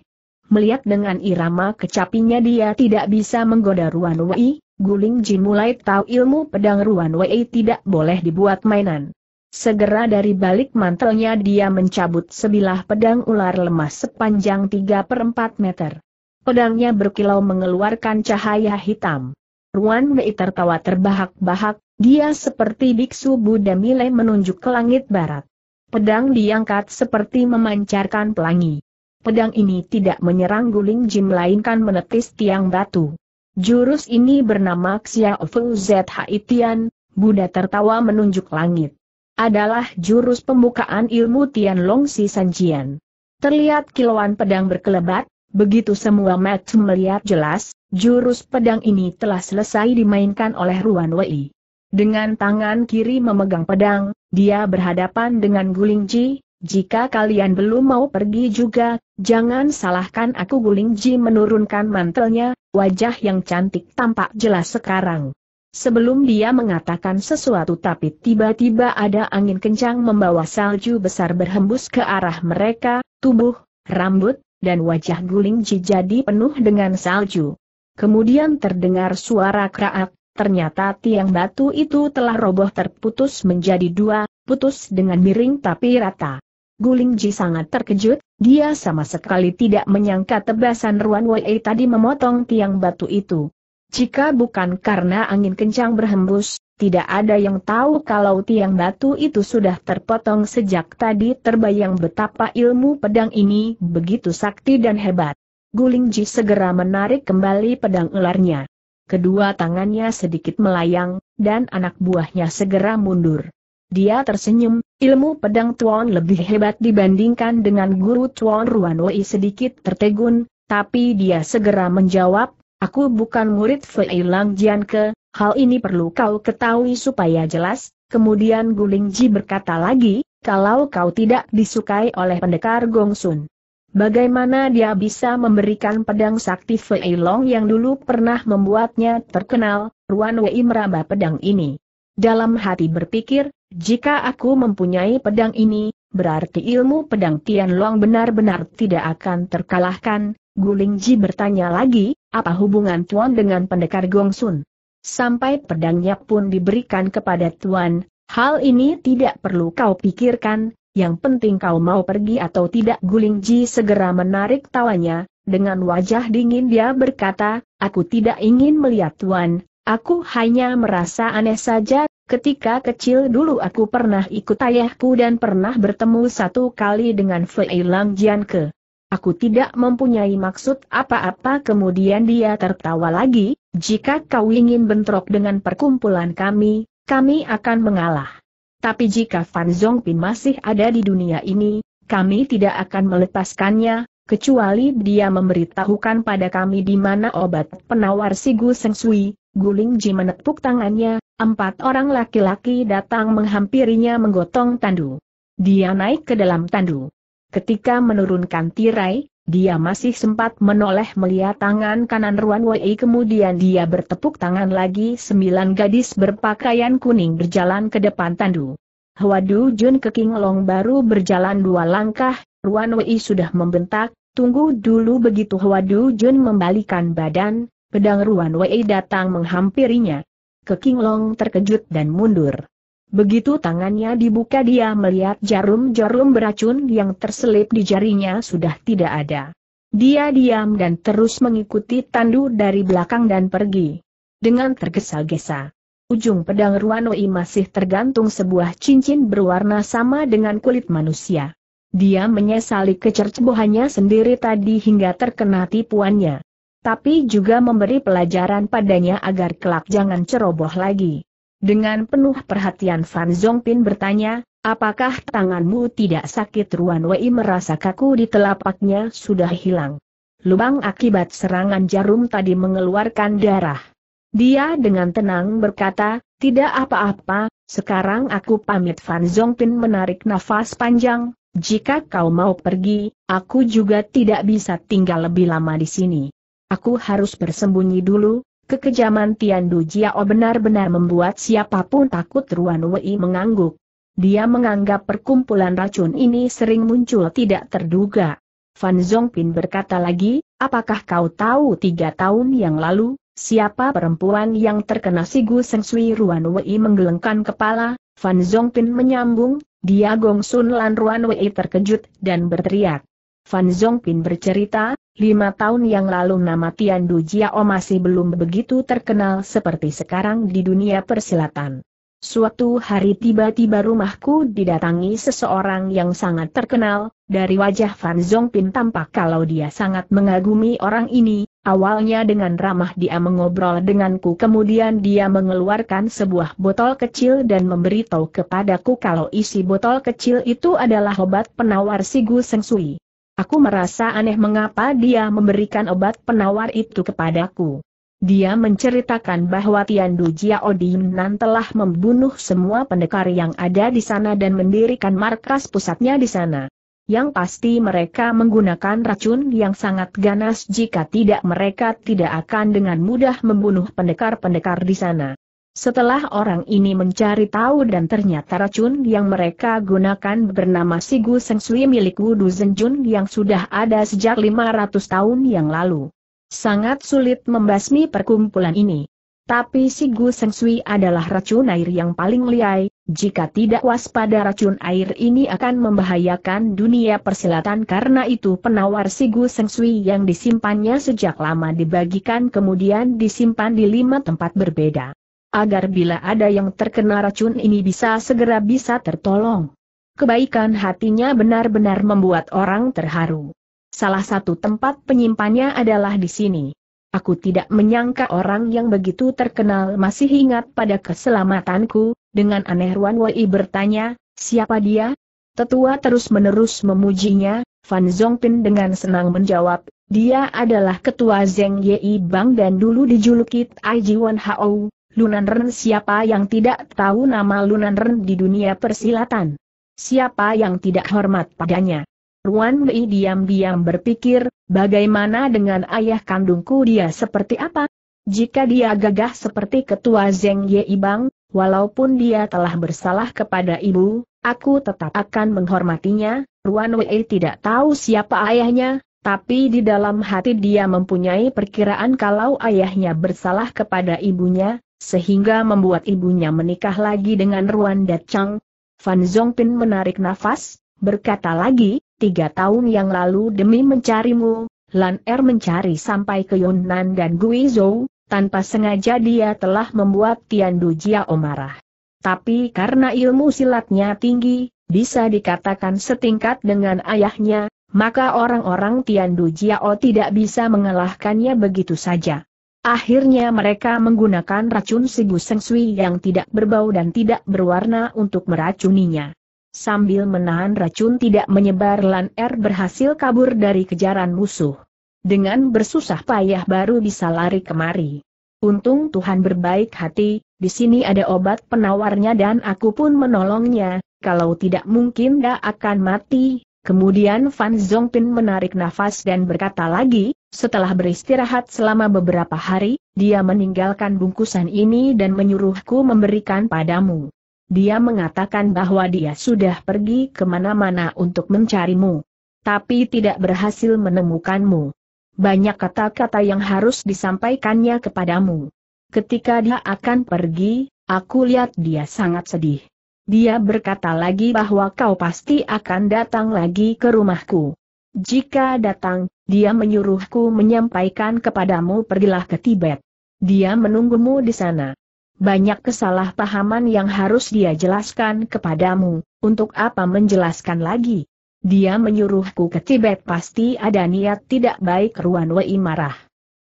Melihat dengan irama kecapinya dia tidak bisa menggoda Ruan Wei, Guling Jin mulai tahu ilmu pedang Ruan Wei tidak boleh dibuat mainan. Segera dari balik mantelnya dia mencabut sebilah pedang ular lemas sepanjang 3 per 4 meter. Pedangnya berkilau mengeluarkan cahaya hitam. Ruan Wei tertawa terbahak-bahak, dia seperti biksu Buddha Mile menunjuk ke langit barat. Pedang diangkat seperti memancarkan pelangi. Pedang ini tidak menyerang guling jim melainkan menetis tiang batu. Jurus ini bernama Xiao Fu Buddha tertawa menunjuk langit adalah jurus pembukaan ilmu Tianlong Si Sanjian. Terlihat kilauan pedang berkelebat, begitu semua mata melihat jelas, jurus pedang ini telah selesai dimainkan oleh Ruan Wei. Dengan tangan kiri memegang pedang, dia berhadapan dengan Guling Ji, jika kalian belum mau pergi juga, jangan salahkan aku Guling Ji menurunkan mantelnya, wajah yang cantik tampak jelas sekarang. Sebelum dia mengatakan sesuatu tapi tiba-tiba ada angin kencang membawa salju besar berhembus ke arah mereka, tubuh, rambut, dan wajah guling Ji jadi penuh dengan salju. Kemudian terdengar suara kraak, ternyata tiang batu itu telah roboh terputus menjadi dua, putus dengan miring tapi rata. Guling Ji sangat terkejut, dia sama sekali tidak menyangka tebasan Ruan Wei tadi memotong tiang batu itu. Jika bukan karena angin kencang berhembus, tidak ada yang tahu kalau tiang batu itu sudah terpotong sejak tadi terbayang betapa ilmu pedang ini begitu sakti dan hebat. Guling Ji segera menarik kembali pedang ularnya. Kedua tangannya sedikit melayang, dan anak buahnya segera mundur. Dia tersenyum, ilmu pedang Tuan lebih hebat dibandingkan dengan guru Tuan Ruanoi sedikit tertegun, tapi dia segera menjawab, Aku bukan murid Fei Lang Jian ke, hal ini perlu kau ketahui supaya jelas, kemudian Guling Ji berkata lagi, kalau kau tidak disukai oleh pendekar Gongsun. Bagaimana dia bisa memberikan pedang sakti Fei Long yang dulu pernah membuatnya terkenal, Ruan Wei meraba pedang ini. Dalam hati berpikir, jika aku mempunyai pedang ini, berarti ilmu pedang Tian Long benar-benar tidak akan terkalahkan, Guling Ji bertanya lagi, apa hubungan Tuan dengan pendekar Gongsun? Sampai pedangnya pun diberikan kepada Tuan, hal ini tidak perlu kau pikirkan, yang penting kau mau pergi atau tidak Guling Ji segera menarik tawanya, dengan wajah dingin dia berkata, aku tidak ingin melihat Tuan, aku hanya merasa aneh saja Ketika kecil dulu aku pernah ikut ayahku dan pernah bertemu satu kali dengan Fei Lang Jian Ke. Aku tidak mempunyai maksud apa-apa kemudian dia tertawa lagi, jika kau ingin bentrok dengan perkumpulan kami, kami akan mengalah. Tapi jika Fan Zongpin masih ada di dunia ini, kami tidak akan melepaskannya, kecuali dia memberitahukan pada kami di mana obat penawar si Sigu Sengsui, Guling Ji menepuk tangannya, empat orang laki-laki datang menghampirinya menggotong tandu. Dia naik ke dalam tandu. Ketika menurunkan tirai, dia masih sempat menoleh melihat tangan kanan Ruan Wei kemudian dia bertepuk tangan lagi sembilan gadis berpakaian kuning berjalan ke depan tandu. Hwadu Jun ke King Long baru berjalan dua langkah, Ruan Wei sudah membentak, tunggu dulu begitu Hwadu Jun membalikan badan, pedang Ruan Wei datang menghampirinya. Ke King Long terkejut dan mundur. Begitu tangannya dibuka dia melihat jarum-jarum beracun yang terselip di jarinya sudah tidak ada. Dia diam dan terus mengikuti tandu dari belakang dan pergi. Dengan tergesa-gesa. Ujung pedang Ruanoi masih tergantung sebuah cincin berwarna sama dengan kulit manusia. Dia menyesali kecercebohannya sendiri tadi hingga terkena tipuannya. Tapi juga memberi pelajaran padanya agar kelak jangan ceroboh lagi. Dengan penuh perhatian Fan Zongpin bertanya, apakah tanganmu tidak sakit Ruan Wei merasa kaku di telapaknya sudah hilang. Lubang akibat serangan jarum tadi mengeluarkan darah. Dia dengan tenang berkata, tidak apa-apa, sekarang aku pamit Fan Zongpin menarik nafas panjang, jika kau mau pergi, aku juga tidak bisa tinggal lebih lama di sini. Aku harus bersembunyi dulu, Kekejaman Tian Du Jiao benar-benar membuat siapapun takut Ruan Wei mengangguk. Dia menganggap perkumpulan racun ini sering muncul tidak terduga. Fan Zhongpin berkata lagi, apakah kau tahu tiga tahun yang lalu, siapa perempuan yang terkena Sigu Sui Ruan Wei menggelengkan kepala, Fan Zhongpin menyambung, dia Gong Sun Lan Ruan Wei terkejut dan berteriak. Fan Zongpin bercerita, lima tahun yang lalu nama Tian Du Jiao masih belum begitu terkenal seperti sekarang di dunia persilatan. Suatu hari tiba-tiba rumahku didatangi seseorang yang sangat terkenal, dari wajah Fan Zongpin tampak kalau dia sangat mengagumi orang ini, awalnya dengan ramah dia mengobrol denganku kemudian dia mengeluarkan sebuah botol kecil dan memberitahu kepadaku kalau isi botol kecil itu adalah obat penawar Sigu Sui. Aku merasa aneh mengapa dia memberikan obat penawar itu kepadaku. Dia menceritakan bahwa Tian Du Jia Odinan telah membunuh semua pendekar yang ada di sana dan mendirikan markas pusatnya di sana. Yang pasti mereka menggunakan racun yang sangat ganas jika tidak mereka tidak akan dengan mudah membunuh pendekar-pendekar di sana. Setelah orang ini mencari tahu dan ternyata racun yang mereka gunakan bernama Sigu seng sui milik Wudu Zenjun yang sudah ada sejak 500 tahun yang lalu. Sangat sulit membasmi perkumpulan ini. Tapi Sigu seng sui adalah racun air yang paling liai, jika tidak waspada racun air ini akan membahayakan dunia persilatan karena itu penawar Sigu seng sui yang disimpannya sejak lama dibagikan kemudian disimpan di lima tempat berbeda agar bila ada yang terkena racun ini bisa segera bisa tertolong. Kebaikan hatinya benar-benar membuat orang terharu. Salah satu tempat penyimpannya adalah di sini. Aku tidak menyangka orang yang begitu terkenal masih ingat pada keselamatanku, dengan aneh Ruan Wei bertanya, siapa dia? Tetua terus-menerus memujinya, Fan Zongpin dengan senang menjawab, dia adalah ketua Zeng Yei Bang dan dulu dijuluki Tai Jiwan Hao, Lunanren siapa yang tidak tahu nama Lunanren di dunia persilatan? Siapa yang tidak hormat padanya? Ruan Wei diam-diam berpikir, bagaimana dengan ayah kandungku dia seperti apa? Jika dia gagah seperti ketua Zeng Ye Ibang, walaupun dia telah bersalah kepada ibu, aku tetap akan menghormatinya. Ruan Wei tidak tahu siapa ayahnya, tapi di dalam hati dia mempunyai perkiraan kalau ayahnya bersalah kepada ibunya, sehingga membuat ibunya menikah lagi dengan Ruan Datchang. Fan Zongpin menarik nafas, berkata lagi, tiga tahun yang lalu demi mencarimu, Lan Er mencari sampai ke Yunnan dan Guizhou, tanpa sengaja dia telah membuat Tian Du Jiao marah. Tapi karena ilmu silatnya tinggi, bisa dikatakan setingkat dengan ayahnya, maka orang-orang Tian Du Jiao tidak bisa mengalahkannya begitu saja. Akhirnya mereka menggunakan racun Sibu Sui yang tidak berbau dan tidak berwarna untuk meracuninya. Sambil menahan racun tidak menyebar Lan Er berhasil kabur dari kejaran musuh. Dengan bersusah payah baru bisa lari kemari. Untung Tuhan berbaik hati, di sini ada obat penawarnya dan aku pun menolongnya, kalau tidak mungkin dia akan mati, Kemudian Fan Zongpin menarik nafas dan berkata lagi, setelah beristirahat selama beberapa hari, dia meninggalkan bungkusan ini dan menyuruhku memberikan padamu. Dia mengatakan bahwa dia sudah pergi kemana-mana untuk mencarimu. Tapi tidak berhasil menemukanmu. Banyak kata-kata yang harus disampaikannya kepadamu. Ketika dia akan pergi, aku lihat dia sangat sedih. Dia berkata lagi bahwa kau pasti akan datang lagi ke rumahku. Jika datang, dia menyuruhku menyampaikan kepadamu pergilah ke Tibet. Dia menunggumu di sana. Banyak kesalahpahaman yang harus dia jelaskan kepadamu, untuk apa menjelaskan lagi? Dia menyuruhku ke Tibet pasti ada niat tidak baik Ruan Wei marah.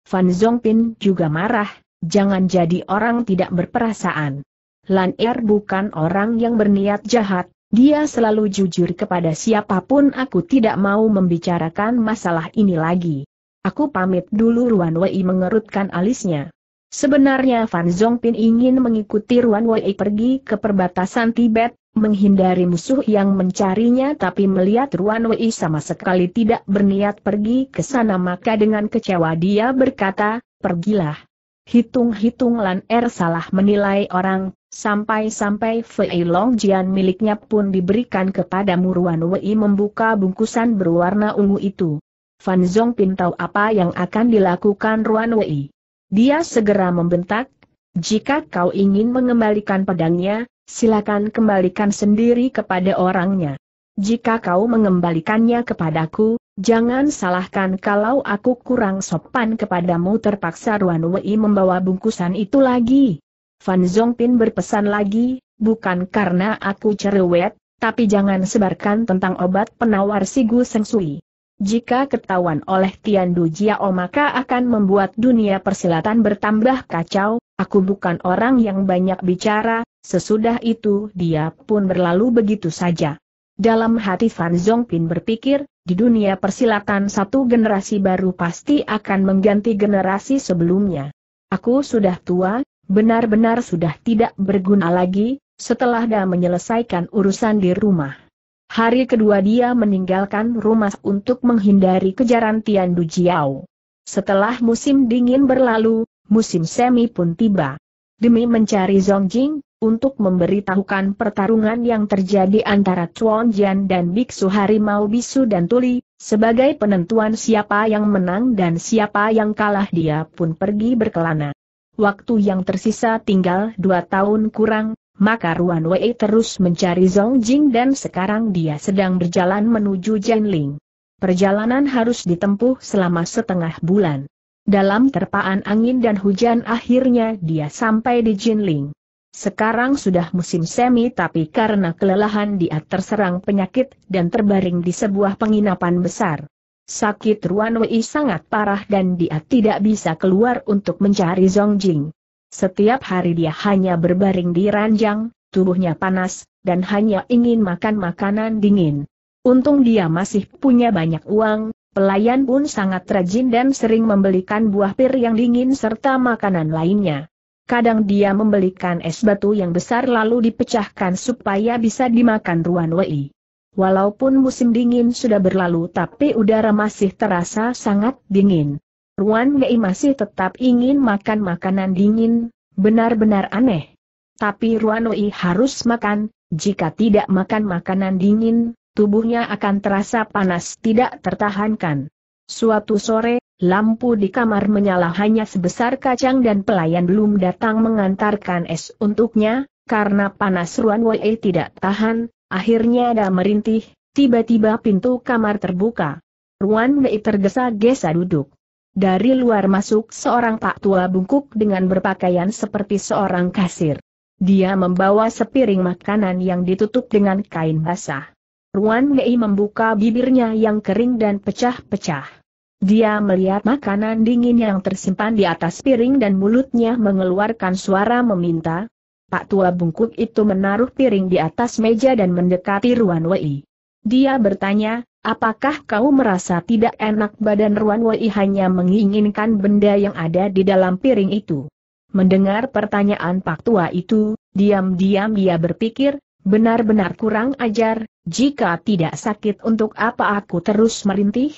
Fan Zongpin juga marah, jangan jadi orang tidak berperasaan. Lan Er bukan orang yang berniat jahat, dia selalu jujur kepada siapapun aku tidak mau membicarakan masalah ini lagi. Aku pamit dulu Ruan Wei mengerutkan alisnya. Sebenarnya Fan Zhongping ingin mengikuti Ruan Wei pergi ke perbatasan Tibet, menghindari musuh yang mencarinya tapi melihat Ruan Wei sama sekali tidak berniat pergi ke sana maka dengan kecewa dia berkata, pergilah. Hitung-hitung Lan Er salah menilai orang, Sampai-sampai Fei Jian miliknya pun diberikan kepada Muruan Wei membuka bungkusan berwarna ungu itu. Fan Zhong tahu apa yang akan dilakukan Ruan Wei. Dia segera membentak, jika kau ingin mengembalikan pedangnya, silakan kembalikan sendiri kepada orangnya. Jika kau mengembalikannya kepadaku, jangan salahkan kalau aku kurang sopan kepadamu terpaksa Ruan Wei membawa bungkusan itu lagi. Fan Zongpin berpesan lagi, bukan karena aku cerewet, tapi jangan sebarkan tentang obat penawar Sigu Sui. Jika ketahuan oleh Tian Du Jiao maka akan membuat dunia persilatan bertambah kacau, aku bukan orang yang banyak bicara, sesudah itu dia pun berlalu begitu saja. Dalam hati Fan Zongpin berpikir, di dunia persilatan satu generasi baru pasti akan mengganti generasi sebelumnya. Aku sudah tua, benar-benar sudah tidak berguna lagi, setelah dia menyelesaikan urusan di rumah. Hari kedua dia meninggalkan rumah untuk menghindari kejaran Tian Du Dujiao. Setelah musim dingin berlalu, musim semi pun tiba. Demi mencari Jing, untuk memberitahukan pertarungan yang terjadi antara Chuan Jian dan Biksu Harimau Bisu dan Tuli, sebagai penentuan siapa yang menang dan siapa yang kalah dia pun pergi berkelana waktu yang tersisa tinggal dua tahun kurang, maka Ruan Wei terus mencari Zong Jing dan sekarang dia sedang berjalan menuju Jianling. Perjalanan harus ditempuh selama setengah bulan. Dalam terpaan angin dan hujan akhirnya dia sampai di Jinling. Sekarang sudah musim semi tapi karena kelelahan dia terserang penyakit dan terbaring di sebuah penginapan besar. Sakit Ruan Wei sangat parah dan dia tidak bisa keluar untuk mencari Zong Jing. Setiap hari dia hanya berbaring di ranjang, tubuhnya panas, dan hanya ingin makan makanan dingin. Untung dia masih punya banyak uang, pelayan pun sangat rajin dan sering membelikan buah pir yang dingin serta makanan lainnya. Kadang dia membelikan es batu yang besar lalu dipecahkan supaya bisa dimakan Ruan Wei. Walaupun musim dingin sudah berlalu tapi udara masih terasa sangat dingin. Ruan Mei masih tetap ingin makan makanan dingin, benar-benar aneh. Tapi Ruan Mei harus makan, jika tidak makan makanan dingin, tubuhnya akan terasa panas tidak tertahankan. Suatu sore, lampu di kamar menyala hanya sebesar kacang dan pelayan belum datang mengantarkan es untuknya, karena panas Ruan Wei tidak tahan, Akhirnya ada merintih, tiba-tiba pintu kamar terbuka. Ruan Wei tergesa-gesa duduk. Dari luar masuk seorang pak tua bungkuk dengan berpakaian seperti seorang kasir. Dia membawa sepiring makanan yang ditutup dengan kain basah. Ruan Wei membuka bibirnya yang kering dan pecah-pecah. Dia melihat makanan dingin yang tersimpan di atas piring dan mulutnya mengeluarkan suara meminta, Pak Tua Bungkuk itu menaruh piring di atas meja dan mendekati Ruan Wei. Dia bertanya, apakah kau merasa tidak enak badan Ruan Wei hanya menginginkan benda yang ada di dalam piring itu? Mendengar pertanyaan Pak Tua itu, diam-diam dia berpikir, benar-benar kurang ajar, jika tidak sakit untuk apa aku terus merintih?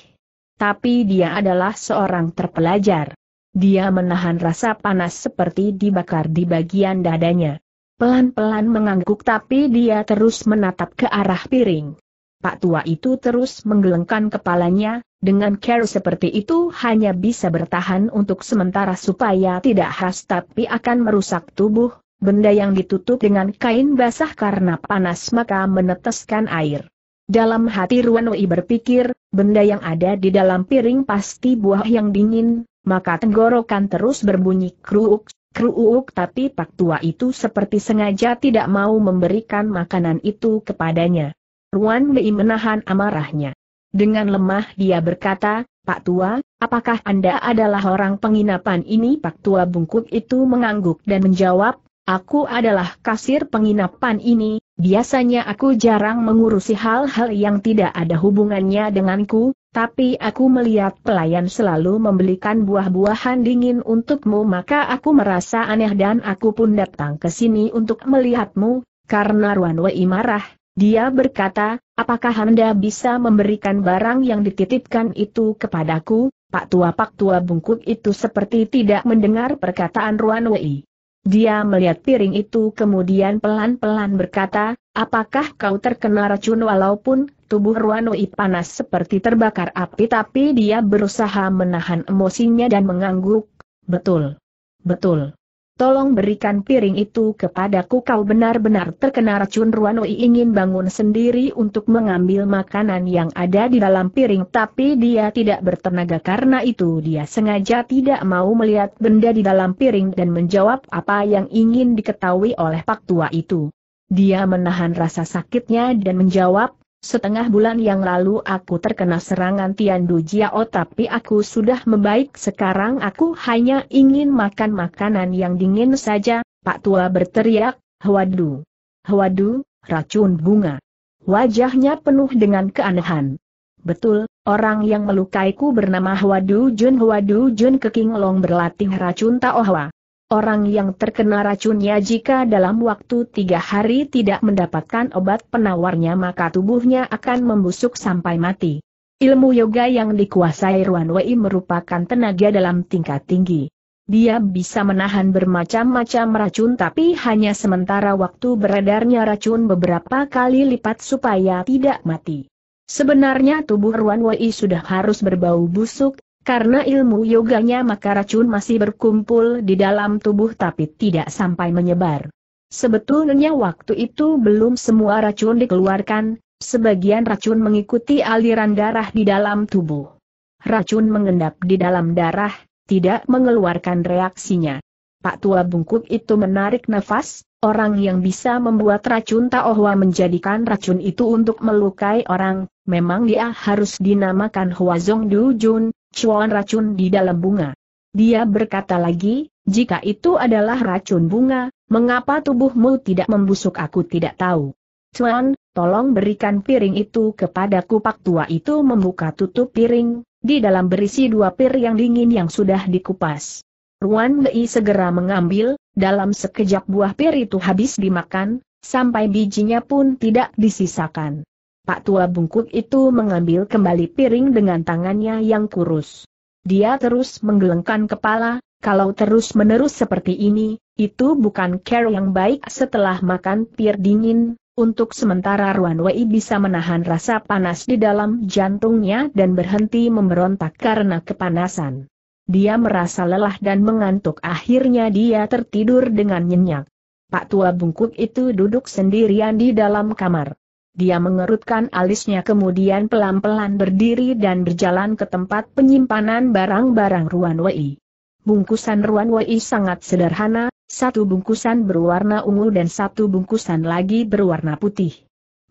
Tapi dia adalah seorang terpelajar. Dia menahan rasa panas seperti dibakar di bagian dadanya. Pelan-pelan mengangguk tapi dia terus menatap ke arah piring. Pak tua itu terus menggelengkan kepalanya, dengan care seperti itu hanya bisa bertahan untuk sementara supaya tidak khas tapi akan merusak tubuh, benda yang ditutup dengan kain basah karena panas maka meneteskan air. Dalam hati Ruanoi berpikir, benda yang ada di dalam piring pasti buah yang dingin, maka tenggorokan terus berbunyi kruuk, kruuk tapi pak tua itu seperti sengaja tidak mau memberikan makanan itu kepadanya. Ruan Bei menahan amarahnya. Dengan lemah dia berkata, Pak Tua, apakah Anda adalah orang penginapan ini? Pak Tua bungkuk itu mengangguk dan menjawab, Aku adalah kasir penginapan ini, biasanya aku jarang mengurusi hal-hal yang tidak ada hubungannya denganku, tapi aku melihat pelayan selalu membelikan buah-buahan dingin untukmu maka aku merasa aneh dan aku pun datang ke sini untuk melihatmu, karena Ruan Wei marah, dia berkata, apakah Anda bisa memberikan barang yang dititipkan itu kepadaku, Pak Tua Pak Tua bungkuk itu seperti tidak mendengar perkataan Ruan Wei. Dia melihat piring itu kemudian pelan-pelan berkata, apakah kau terkena racun walaupun Tubuh Ruanoi panas seperti terbakar api tapi dia berusaha menahan emosinya dan mengangguk. Betul. Betul. Tolong berikan piring itu kepadaku kau benar-benar terkena racun Ruanoi ingin bangun sendiri untuk mengambil makanan yang ada di dalam piring tapi dia tidak bertenaga karena itu dia sengaja tidak mau melihat benda di dalam piring dan menjawab apa yang ingin diketahui oleh pak tua itu. Dia menahan rasa sakitnya dan menjawab, Setengah bulan yang lalu aku terkena serangan Tian Du Jiao tapi aku sudah membaik sekarang aku hanya ingin makan makanan yang dingin saja, Pak Tua berteriak, Hwadu. Hwadu, racun bunga. Wajahnya penuh dengan keanehan. Betul, orang yang melukaiku bernama Hwadu Jun Hwadu Jun Long berlatih racun Taohwa. Orang yang terkena racunnya jika dalam waktu tiga hari tidak mendapatkan obat penawarnya maka tubuhnya akan membusuk sampai mati. Ilmu yoga yang dikuasai Ruan Wei merupakan tenaga dalam tingkat tinggi. Dia bisa menahan bermacam-macam racun tapi hanya sementara waktu beredarnya racun beberapa kali lipat supaya tidak mati. Sebenarnya tubuh Ruan Wei sudah harus berbau busuk, karena ilmu yoganya maka racun masih berkumpul di dalam tubuh tapi tidak sampai menyebar. Sebetulnya waktu itu belum semua racun dikeluarkan, sebagian racun mengikuti aliran darah di dalam tubuh. Racun mengendap di dalam darah, tidak mengeluarkan reaksinya. Pak Tua Bungkuk itu menarik nafas, orang yang bisa membuat racun Taohwa menjadikan racun itu untuk melukai orang, memang dia harus dinamakan Hua Zong Du Jun, cuan racun di dalam bunga. Dia berkata lagi, jika itu adalah racun bunga, mengapa tubuhmu tidak membusuk aku tidak tahu. Cuan, tolong berikan piring itu kepada kupak tua itu membuka tutup piring, di dalam berisi dua pir yang dingin yang sudah dikupas. Ruan Dei segera mengambil, dalam sekejap buah pir itu habis dimakan, sampai bijinya pun tidak disisakan. Pak Tua Bungkuk itu mengambil kembali piring dengan tangannya yang kurus. Dia terus menggelengkan kepala, kalau terus-menerus seperti ini, itu bukan care yang baik setelah makan pir dingin, untuk sementara Ruan Wei bisa menahan rasa panas di dalam jantungnya dan berhenti memberontak karena kepanasan. Dia merasa lelah dan mengantuk akhirnya dia tertidur dengan nyenyak. Pak Tua Bungkuk itu duduk sendirian di dalam kamar. Dia mengerutkan alisnya kemudian pelan-pelan berdiri dan berjalan ke tempat penyimpanan barang-barang Ruan Wei. Bungkusan Ruan Wei sangat sederhana, satu bungkusan berwarna ungu dan satu bungkusan lagi berwarna putih.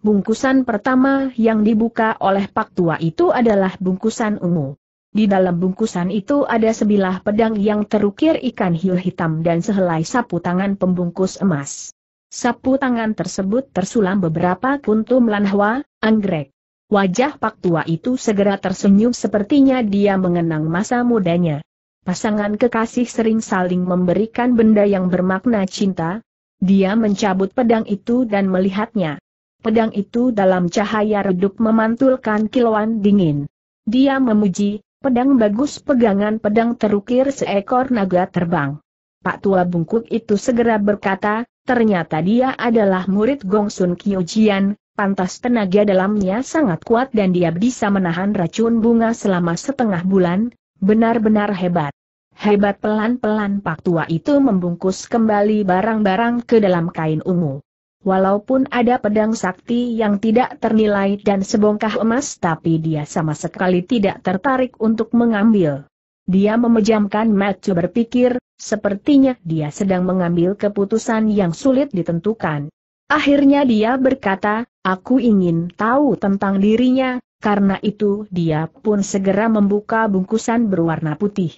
Bungkusan pertama yang dibuka oleh Pak Tua itu adalah bungkusan ungu. Di dalam bungkusan itu ada sebilah pedang yang terukir ikan hiu hitam dan sehelai sapu tangan pembungkus emas. Sapu tangan tersebut tersulam beberapa kuntum lanhwa, anggrek. Wajah pak tua itu segera tersenyum sepertinya dia mengenang masa mudanya. Pasangan kekasih sering saling memberikan benda yang bermakna cinta. Dia mencabut pedang itu dan melihatnya. Pedang itu dalam cahaya redup memantulkan kilauan dingin. Dia memuji, pedang bagus pegangan pedang terukir seekor naga terbang. Pak tua bungkuk itu segera berkata, Ternyata dia adalah murid Gongsun Jian, pantas tenaga dalamnya sangat kuat dan dia bisa menahan racun bunga selama setengah bulan, benar-benar hebat. Hebat pelan-pelan Pak Tua itu membungkus kembali barang-barang ke dalam kain ungu. Walaupun ada pedang sakti yang tidak ternilai dan sebongkah emas tapi dia sama sekali tidak tertarik untuk mengambil. Dia memejamkan mata berpikir, sepertinya dia sedang mengambil keputusan yang sulit ditentukan. Akhirnya dia berkata, aku ingin tahu tentang dirinya, karena itu dia pun segera membuka bungkusan berwarna putih.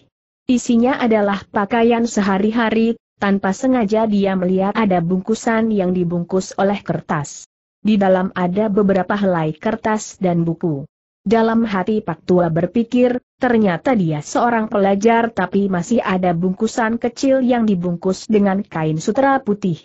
Isinya adalah pakaian sehari-hari, tanpa sengaja dia melihat ada bungkusan yang dibungkus oleh kertas. Di dalam ada beberapa helai kertas dan buku. Dalam hati Pak Tua berpikir, ternyata dia seorang pelajar tapi masih ada bungkusan kecil yang dibungkus dengan kain sutra putih.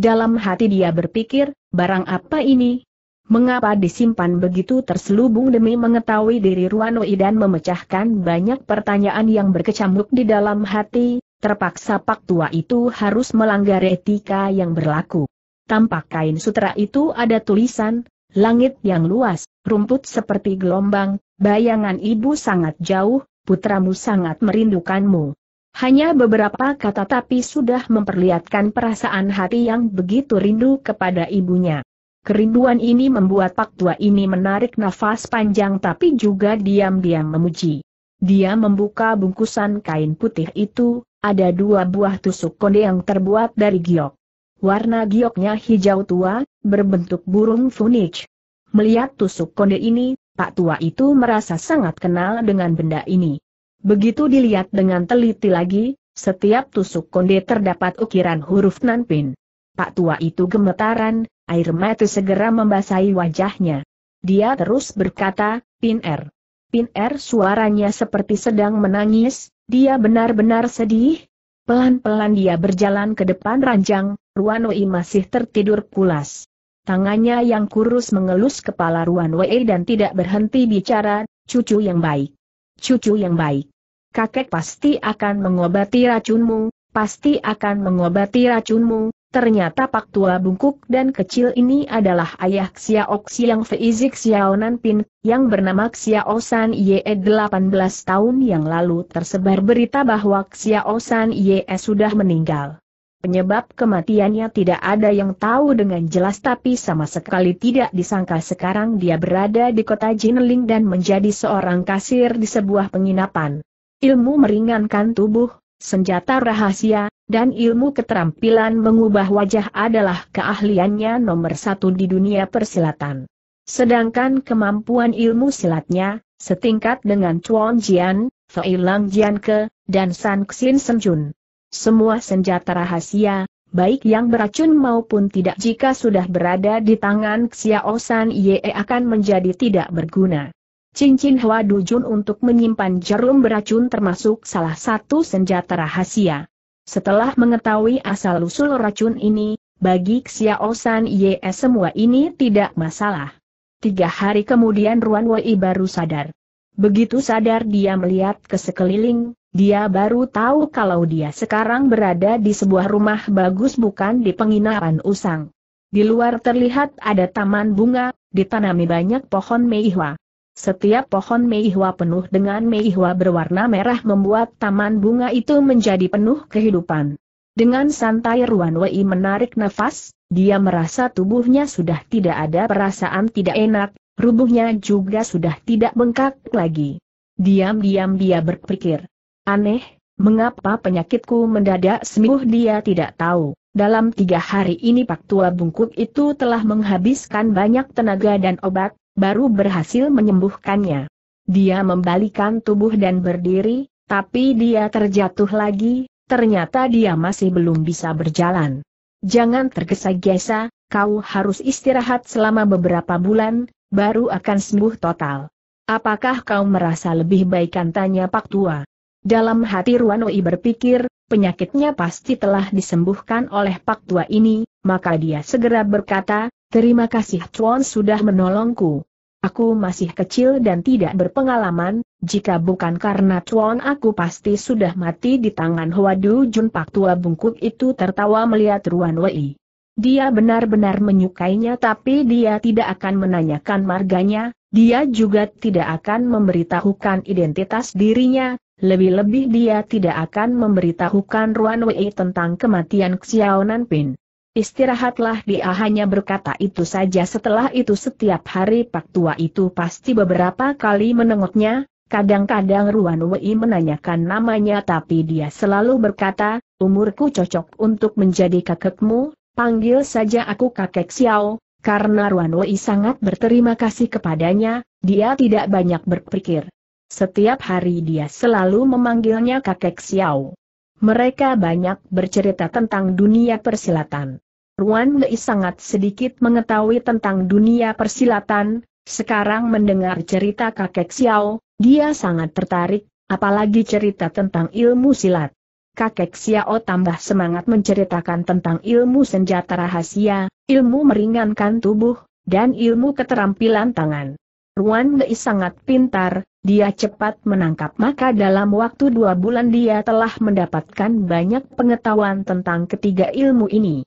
Dalam hati dia berpikir, barang apa ini? Mengapa disimpan begitu terselubung demi mengetahui diri Ruanoi dan memecahkan banyak pertanyaan yang berkecamuk di dalam hati, terpaksa Pak Tua itu harus melanggar etika yang berlaku. Tampak kain sutra itu ada tulisan, langit yang luas, rumput seperti gelombang, bayangan ibu sangat jauh, putramu sangat merindukanmu. Hanya beberapa kata tapi sudah memperlihatkan perasaan hati yang begitu rindu kepada ibunya. Kerinduan ini membuat Pak Tua ini menarik nafas panjang tapi juga diam-diam memuji. Dia membuka bungkusan kain putih itu, ada dua buah tusuk konde yang terbuat dari giok. Warna gioknya hijau tua, berbentuk burung funich. Melihat tusuk konde ini, Pak Tua itu merasa sangat kenal dengan benda ini. Begitu dilihat dengan teliti lagi, setiap tusuk konde terdapat ukiran huruf nanpin. Pak Tua itu gemetaran, air mata segera membasahi wajahnya. Dia terus berkata, Pin R. Pin R suaranya seperti sedang menangis, dia benar-benar sedih. Pelan-pelan dia berjalan ke depan ranjang, Ruanoi masih tertidur pulas. Tangannya yang kurus mengelus kepala Ruan Wei dan tidak berhenti bicara, cucu yang baik. Cucu yang baik. Kakek pasti akan mengobati racunmu, pasti akan mengobati racunmu, Ternyata Pak Tua bungkuk dan kecil ini adalah ayah Xiao Xiang Feizik Xiao Nanpin, yang bernama Xiao San Ye 18 tahun yang lalu tersebar berita bahwa Xiao San Ye sudah meninggal. Penyebab kematiannya tidak ada yang tahu dengan jelas tapi sama sekali tidak disangka sekarang dia berada di kota Jinling dan menjadi seorang kasir di sebuah penginapan. Ilmu meringankan tubuh, senjata rahasia, dan ilmu keterampilan mengubah wajah adalah keahliannya nomor satu di dunia persilatan. Sedangkan kemampuan ilmu silatnya, setingkat dengan Chuan Jian, Fei Jian Ke, dan San Xin Senjun. Semua senjata rahasia, baik yang beracun maupun tidak jika sudah berada di tangan Xiao San Ye akan menjadi tidak berguna. Cincin Hwa Dujun untuk menyimpan jarum beracun termasuk salah satu senjata rahasia. Setelah mengetahui asal-usul racun ini, bagi Xiao San Ye semua ini tidak masalah. Tiga hari kemudian Ruan Wei baru sadar. Begitu sadar dia melihat ke sekeliling, dia baru tahu kalau dia sekarang berada di sebuah rumah bagus bukan di penginapan usang. Di luar terlihat ada taman bunga, ditanami banyak pohon meihwa. Setiap pohon meihwa penuh dengan meihwa berwarna merah membuat taman bunga itu menjadi penuh kehidupan. Dengan santai Ruan Wei menarik nafas, dia merasa tubuhnya sudah tidak ada perasaan tidak enak, rubuhnya juga sudah tidak bengkak lagi. Diam-diam dia berpikir, aneh, mengapa penyakitku mendadak sembuh dia tidak tahu. Dalam tiga hari ini Pak Tua Bungkuk itu telah menghabiskan banyak tenaga dan obat, baru berhasil menyembuhkannya. Dia membalikan tubuh dan berdiri, tapi dia terjatuh lagi, ternyata dia masih belum bisa berjalan. Jangan tergesa-gesa, kau harus istirahat selama beberapa bulan, baru akan sembuh total. Apakah kau merasa lebih baik? tanya Pak Tua? Dalam hati Ruanoi berpikir, penyakitnya pasti telah disembuhkan oleh Pak Tua ini, maka dia segera berkata, terima kasih Tuan sudah menolongku. Aku masih kecil dan tidak berpengalaman, jika bukan karena Tuan aku pasti sudah mati di tangan Hwadu Jun Pak Tua bungkuk itu tertawa melihat Ruan Wei. Dia benar-benar menyukainya tapi dia tidak akan menanyakan marganya, dia juga tidak akan memberitahukan identitas dirinya, lebih-lebih dia tidak akan memberitahukan Ruan Wei tentang kematian Xiao Nanpin. Istirahatlah dia hanya berkata itu saja setelah itu setiap hari Pak Tua itu pasti beberapa kali menengoknya, kadang-kadang Ruan Wei menanyakan namanya tapi dia selalu berkata, umurku cocok untuk menjadi kakekmu, Panggil saja aku kakek Xiao, karena Ruan Wei sangat berterima kasih kepadanya, dia tidak banyak berpikir. Setiap hari dia selalu memanggilnya kakek Xiao. Mereka banyak bercerita tentang dunia persilatan. Ruan Wei sangat sedikit mengetahui tentang dunia persilatan, sekarang mendengar cerita kakek Xiao, dia sangat tertarik, apalagi cerita tentang ilmu silat. Kakek Xiao tambah semangat menceritakan tentang ilmu senjata rahasia, ilmu meringankan tubuh, dan ilmu keterampilan tangan. Ruan Dei sangat pintar, dia cepat menangkap maka dalam waktu dua bulan dia telah mendapatkan banyak pengetahuan tentang ketiga ilmu ini.